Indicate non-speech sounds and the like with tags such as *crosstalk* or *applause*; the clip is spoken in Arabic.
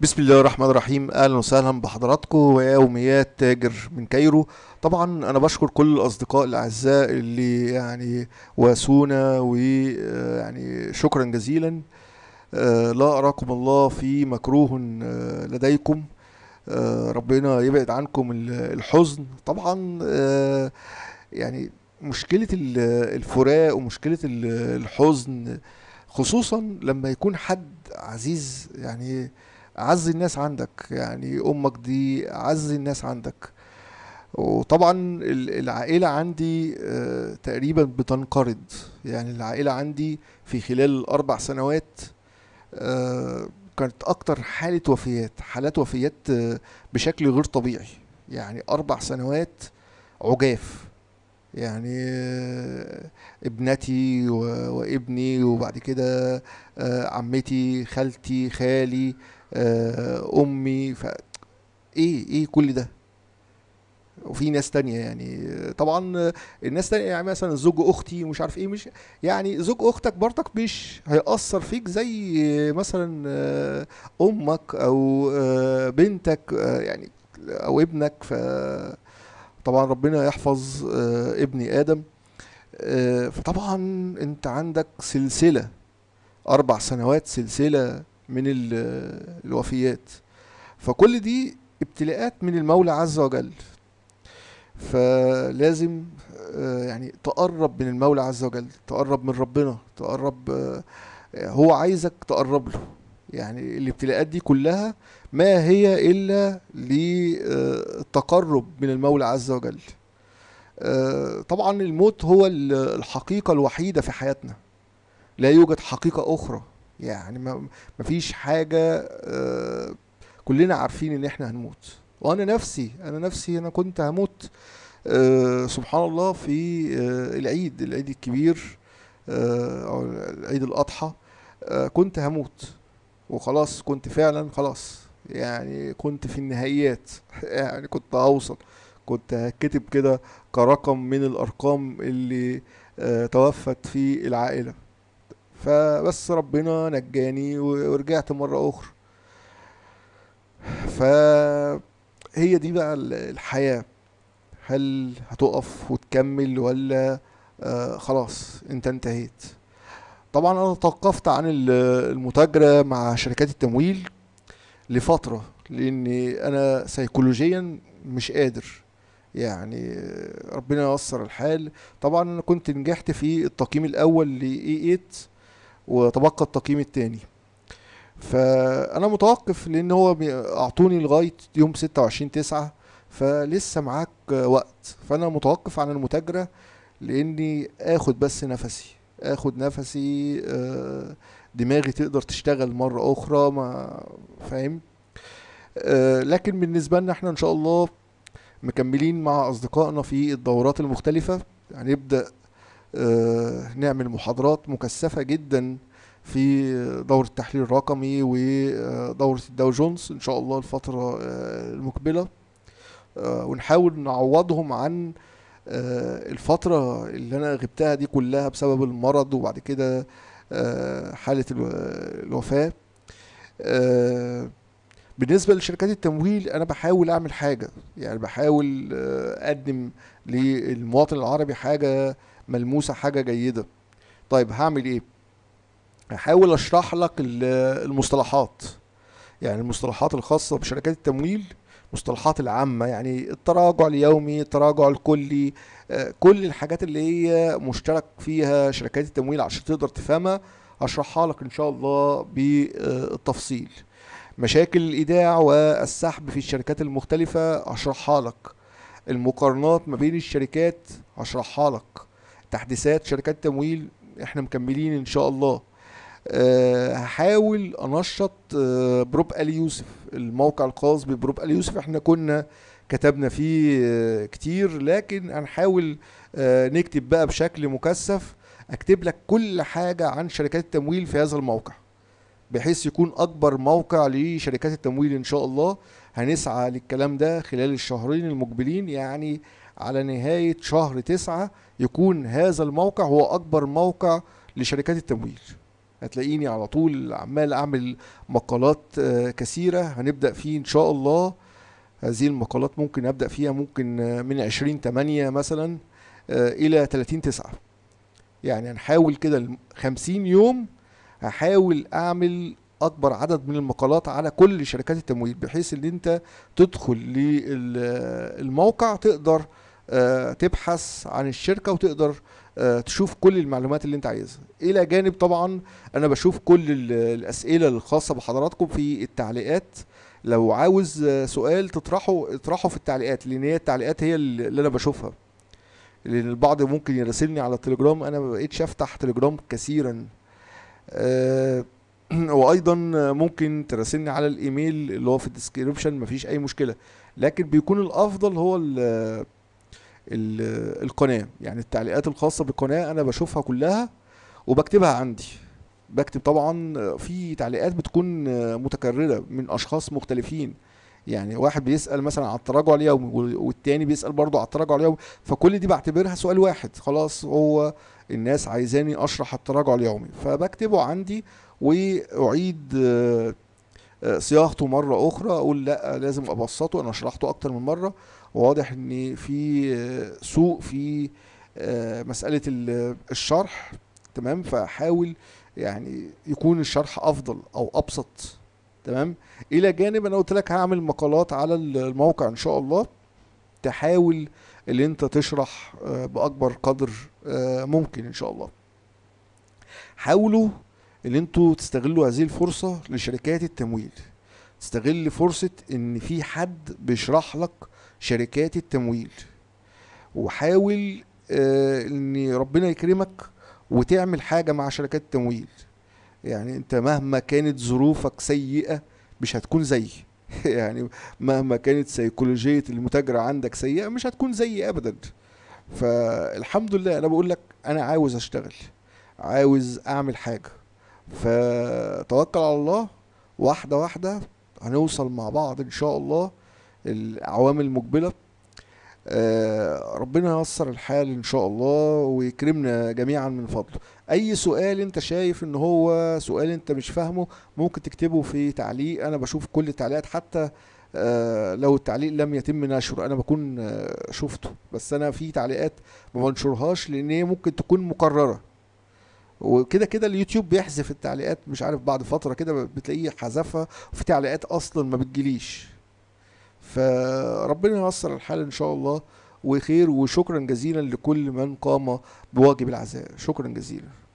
بسم الله الرحمن الرحيم اهلا وسهلا بحضراتكم ويوميات تاجر من كايرو طبعا انا بشكر كل الاصدقاء الاعزاء اللي يعني واسونا ويعني شكرا جزيلا آه، لا اراكم الله في مكروه آه، لديكم آه، ربنا يبعد عنكم الحزن طبعا يعني مشكله الفراق ومشكله الحزن خصوصا لما يكون حد عزيز يعني عز الناس عندك يعني امك دي عز الناس عندك وطبعا العائلة عندي آه، تقريبا بتنقرض يعني العائلة عندي في خلال الأربع سنوات آه، كانت أكتر حالة وفيات حالات وفيات آه، بشكل غير طبيعي يعني أربع سنوات عجاف يعني ابنتي وابني وبعد كده آه، عمتي خالتي خالي آه، امي ف ايه ايه كل ده وفي ناس تانية يعني طبعا الناس تانية يعني مثلا زوج اختي مش عارف ايه مش يعني زوج اختك برضك مش هيأثر فيك زي مثلا آه، امك او بنتك يعني او ابنك ف طبعا ربنا يحفظ آه، ابني ادم آه، فطبعا انت عندك سلسله اربع سنوات سلسله من آه، الوفيات فكل دي ابتلاءات من المولى عز وجل فلازم يعني تقرب من المولى عز وجل تقرب من ربنا تقرب هو عايزك تقرب له يعني الابتلاءات دي كلها ما هي إلا للتقرب من المولى عز وجل آه، طبعا الموت هو الحقيقة الوحيدة في حياتنا لا يوجد حقيقة أخرى يعني ما فيش حاجة آه، كلنا عارفين إن إحنا هنموت وأنا نفسي أنا نفسي أنا كنت هموت آه، سبحان الله في العيد العيد الكبير أو عيد الأضحى كنت هموت وخلاص كنت فعلا خلاص يعني كنت في النهايات *laughs* يعني كنت هوصل كنت هكتب كده كرقم من الارقام اللي آه، توفت في العائله فبس ربنا نجاني ورجعت مره اخرى فهي دي بقى الحياه هل هتقف وتكمل ولا آه، خلاص انت انتهيت طبعا انا توقفت عن المتاجره مع شركات التمويل لفتره لاني انا سيكولوجيا مش قادر يعني ربنا ييسر الحال طبعا انا كنت نجحت في التقييم الاول ل اي 8 وتبقى التقييم الثاني فانا متوقف لان هو اعطوني لغايه يوم 26 9 فلسه معاك وقت فانا متوقف عن المتاجره لاني اخد بس نفسي اخد نفسي آه، دماغي تقدر تشتغل مره اخرى ما فاهم آه، لكن بالنسبه لنا احنا ان شاء الله مكملين مع اصدقائنا في الدورات المختلفه هنبدا يعني نعمل محاضرات مكثفه جدا في دورة التحليل الرقمي ودورة الداو جونز إن شاء الله الفترة المقبلة ونحاول نعوضهم عن آه، الفترة اللي أنا غبتها دي كلها بسبب المرض وبعد كده آه، حالة الوفاة آه، بالنسبة لشركات التمويل أنا بحاول أعمل حاجة يعني بحاول أقدم للمواطن العربي حاجة ملموسة حاجة جيدة طيب هعمل إيه؟ هحاول أشرح لك المصطلحات يعني المصطلحات الخاصة بشركات التمويل المصطلحات العامة يعني التراجع اليومي التراجع الكلي آه، كل الحاجات اللي هي مشترك فيها شركات التمويل عشان تقدر تفهمها هشرحها لك ان شاء الله بالتفصيل مشاكل الايداع والسحب في الشركات المختلفة هشرحها لك المقارنات ما بين الشركات هشرحها لك تحديثات شركات التمويل احنا مكملين ان شاء الله آه، هحاول انشط آه، بروب الي يوسف الموقع الخاص ببروب الي يوسف احنا كنا كتبنا فيه آه، كتير لكن هنحاول نكتب بقى بشكل مكثف اكتب لك كل حاجه عن شركات التمويل في هذا الموقع بحيث يكون اكبر موقع لشركات التمويل ان شاء الله هنسعى للكلام ده خلال الشهرين المقبلين يعني على نهايه شهر تسعة يكون هذا الموقع هو اكبر موقع لشركات التمويل هتلاقيني على طول عمال اعمل مقالات آه، كثيره هنبدا فيه ان شاء الله هذه المقالات ممكن ابدا فيها ممكن آه، من 20 8 مثلا آه، الى 30 9 يعني هنحاول كده 50 يوم هحاول اعمل اكبر عدد من المقالات على كل شركات التمويل بحيث ان انت تدخل للموقع تقدر تبحث عن الشركه وتقدر آه، تشوف كل المعلومات اللي انت عايزها الى جانب طبعا انا بشوف كل الاسئله الخاصه بحضراتكم في التعليقات لو عاوز آه، سؤال تطرحه اطرحه في التعليقات لان هي التعليقات هي اللي انا بشوفها لان البعض ممكن يراسلني على التليجرام انا ما بقتش افتح تليجرام كثيرا أه *clears throat* وايضا ممكن تراسلني على الايميل اللي هو في الديسكريبشن مفيش اي مشكله لكن بيكون الافضل هو القناه يعني التعليقات الخاصه بالقناه انا بشوفها كلها وبكتبها عندي بكتب طبعا في تعليقات بتكون متكرره من اشخاص مختلفين يعني واحد بيسال مثلا على التراجع اليومي والتاني بيسال برضه على التراجع اليومي فكل دي بعتبرها سؤال واحد خلاص هو الناس عايزاني اشرح التراجع اليومي فبكتبه عندي واعيد آه، صياغته مره اخرى اقول لا لازم ابسطه انا شرحته اكتر من مره واضح ان في سوء في آه، مساله الشرح تمام فحاول يعني يكون الشرح افضل او ابسط تمام الى جانب انا قلت لك هعمل مقالات على الموقع ان شاء الله تحاول اللي انت تشرح آه، باكبر قدر آه، ممكن ان شاء الله حاولوا ان انتوا تستغلوا هذه الفرصة لشركات التمويل تستغل فرصة ان في حد بيشرح لك شركات التمويل وحاول آه، ان ربنا يكرمك وتعمل حاجه مع شركات التمويل يعني انت مهما كانت ظروفك سيئه مش هتكون زيي *laughs* يعني مهما كانت سيكولوجيه المتاجره عندك سيئه مش هتكون زيي ابدا فالحمد لله انا بقول لك انا عاوز اشتغل عاوز اعمل حاجه فتوكل على الله واحده واحده هنوصل مع بعض ان شاء الله العوامل المقبلة آه، ربنا ييسر الحال ان شاء الله ويكرمنا جميعا من فضله اي سؤال انت شايف ان هو سؤال انت مش فاهمه ممكن تكتبه في تعليق انا بشوف كل التعليقات حتى آه، لو التعليق لم يتم نشره انا بكون آه، شفته بس انا في تعليقات ما بنشرهاش لان هي ممكن تكون مكرره وكده كده اليوتيوب بيحذف التعليقات مش عارف بعد فتره كده بتلاقيه حذفها وفي تعليقات اصلا ما بتجيليش فربنا ييسر الحال ان شاء الله وخير وشكرا جزيلا لكل من قام بواجب العزاء شكرا جزيلا